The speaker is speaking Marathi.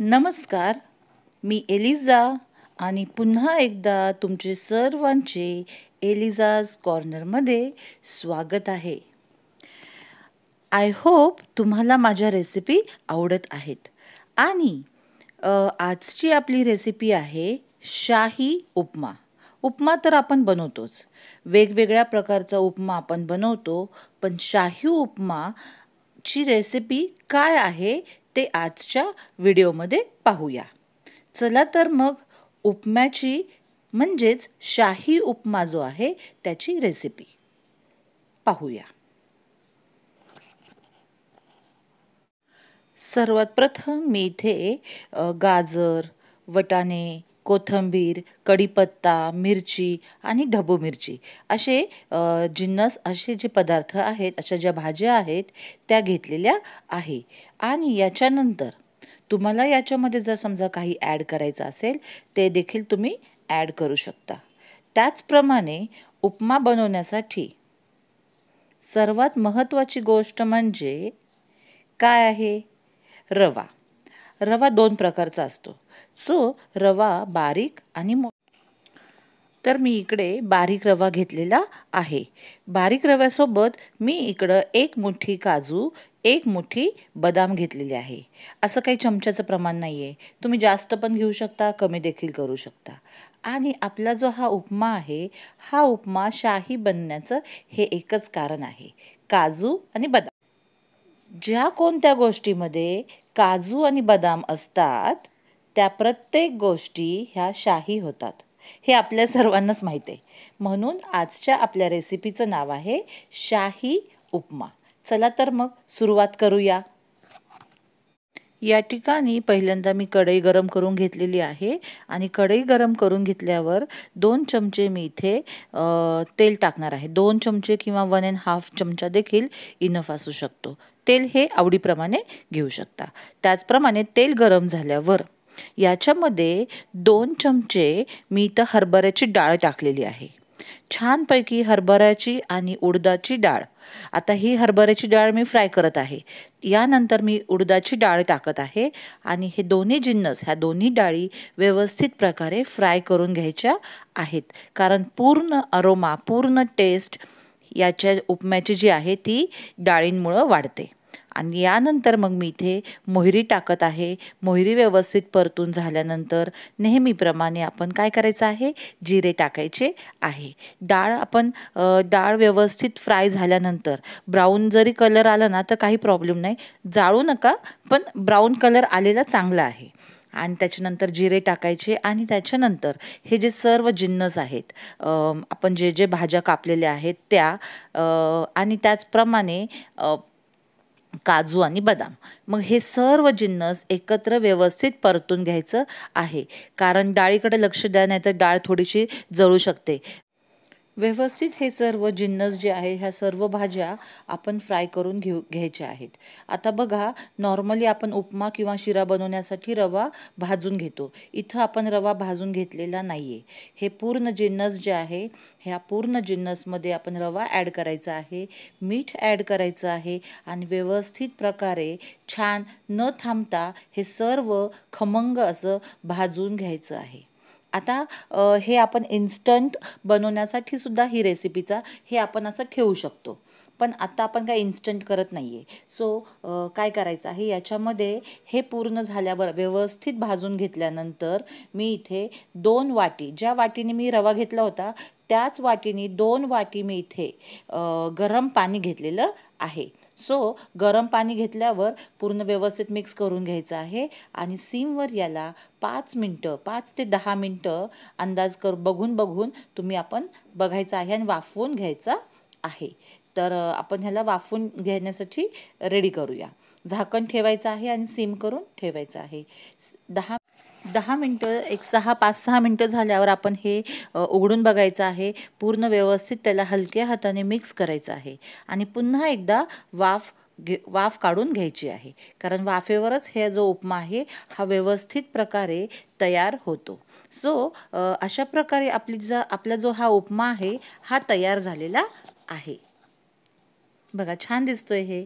नमस्कार मी एलिझा आणि पुन्हा एकदा तुमचे सर्वांचे एलिझाज कॉर्नरमध्ये स्वागत आहे आय होप तुम्हाला माझ्या रेसिपी आवडत आहेत आणि आजची आपली रेसिपी आहे शाही उपमा उपमा तर आपण बनवतोच वेगवेगळ्या प्रकारचा उपमा आपण बनवतो पण शाही उपमा ची रेसिपी काय आहे ते आजच्या व्हिडिओमध्ये पाहूया चला तर मग उपम्याची म्हणजेच शाही उपमा जो आहे त्याची रेसिपी पाहूया सर्वात प्रथम मी इथे गाजर वटाणे कोथिंबीर कढीपत्ता मिरची आणि ढबू मिरची असे जिन्नस असे जे पदार्थ आहेत अशा ज्या भाज्या आहेत त्या घेतलेल्या आहे आणि याच्यानंतर तुम्हाला याच्यामध्ये जर समजा काही ॲड करायचं असेल ते देखील तुम्ही ॲड करू शकता त्याचप्रमाणे उपमा बनवण्यासाठी सर्वात महत्त्वाची गोष्ट म्हणजे काय आहे रवा रवा दोन प्रकारचा असतो सो रवा बारीक आणि मो तर मी इकडे बारीक रवा घेतलेला आहे बारीक रव्यासोबत मी इकडं एक मुठी काजू एक मुठी बदाम घेतलेली आहे असं काही चमच्याचं प्रमाण नाही आहे तुम्ही जास्त पण घेऊ शकता कमी देखील करू शकता आणि आपला जो हा उपमा आहे हा उपमा शाही बनण्याचं हे एकच कारण आहे काजू आणि बदाम ज्या कोणत्या गोष्टीमध्ये काजू आणि बदाम असतात त्या प्रत्येक गोष्टी ह्या शाही होतात हे आपल्या सर्वांनाच माहीत आहे म्हणून आजच्या आपल्या रेसिपीचं नाव आहे शाही उपमा चला तर मग सुरुवात करूया या ठिकाणी पहिल्यांदा मी कढई गरम करून घेतलेली आहे आणि कढई गरम करून घेतल्यावर दोन चमचे मी इथे तेल टाकणार आहे दोन चमचे किंवा वन अँड हाफ चमचा देखील इनफ असू शकतो तेल हे आवडीप्रमाणे घेऊ शकता त्याचप्रमाणे तेल गरम झाल्यावर याच्यामध्ये दोन चमचे मी इथं हरभऱ्याची डाळ टाकलेली आहे छानपैकी हरभऱ्याची आणि उडदाची डाळ आता ही हरभऱ्याची डाळ मी फ्राय करत आहे यानंतर मी उडदाची डाळ टाकत आहे आणि हे दोन्ही जिन्नस ह्या दोन्ही डाळी व्यवस्थित प्रकारे फ्राय करून घ्यायच्या आहेत कारण पूर्ण अरोमा पूर्ण टेस्ट याच्या उपम्याची जी आहे ती डाळींमुळं वाढते आणि यानंतर मग मी इथे मोहरी टाकत आहे मोहरी व्यवस्थित परतून झाल्यानंतर नेहमीप्रमाणे आपण काय करायचं आहे जिरे टाकायचे आहे डाळ आपण डाळ व्यवस्थित फ्राय झाल्यानंतर ब्राऊन जरी कलर आला ना तर काही प्रॉब्लेम नाही जाळू नका पण ब्राऊन कलर आलेला चांगला आहे आणि त्याच्यानंतर जिरे टाकायचे आणि त्याच्यानंतर हे जे सर्व जिन्नस आहेत आपण जे जे भाज्या कापलेल्या आहेत त्या आणि त्याचप्रमाणे काजू आणि बदाम मग हे सर्व जिन्नस एकत्र व्यवस्थित परतून घ्यायचं आहे कारण डाळीकडे लक्ष द्या नाही तर डाळ थोडीशी जळू शकते व्यवस्थित हे सर्व जिन्नस जे आहे ह्या सर्व भाज्या आपण फ्राय करून घेऊ घ्यायच्या आहेत आता बघा नॉर्मली आपण उपमा किंवा शिरा बनवण्यासाठी रवा भाजून घेतो इथं आपण रवा भाजून घेतलेला नाही आहे हे पूर्ण जिन्नस जे आहे ह्या पूर्ण जिन्नसमध्ये आपण रवा ॲड करायचा आहे मीठ ॲड करायचं आहे आणि व्यवस्थित प्रकारे छान न थांबता हे सर्व खमंग असं भाजून घ्यायचं आहे आता हे आपण इन्स्टंट बनवण्यासाठी सुद्धा ही रेसिपीचा हे आपण असं ठेवू शकतो पण आत्ता आपण काय इन्स्टंट करत नाही आहे सो काय करायचं आहे याच्यामध्ये हे पूर्ण झाल्यावर व्यवस्थित भाजून घेतल्यानंतर मी इथे दोन वाटी ज्या वाटीने मी रवा घेतला होता त्याच वाटीने दोन वाटी मी इथे गरम पाणी घेतलेलं आहे सो गरम पाणी घेतल्यावर पूर्ण व्यवस्थित मिक्स करून घ्यायचं आहे आणि सीमवर याला पाच मिनटं पाच ते दहा मिनटं अंदाज कर बघून बघून तुम्ही आपण बघायचं आहे आणि वाफवून घ्यायचं आहे तर आपण ह्याला वाफवून घेण्यासाठी रेडी करूया झाकण ठेवायचं आहे आणि सीम करून ठेवायचं आहे दहा दहा मिनटं एक सहा पाच सहा मिनटं झाल्यावर आपण हे उघडून बघायचं आहे पूर्ण व्यवस्थित त्याला हलक्या हाताने मिक्स करायचं आहे आणि पुन्हा एकदा वाफ घे वाफ काढून घ्यायची आहे कारण वाफेवरच हे जो उपमा आहे हा व्यवस्थित प्रकारे तयार होतो सो अशा प्रकारे आपली जा आपला जो हा उपमा आहे हा तयार झालेला आहे बघा छान दिसतोय हे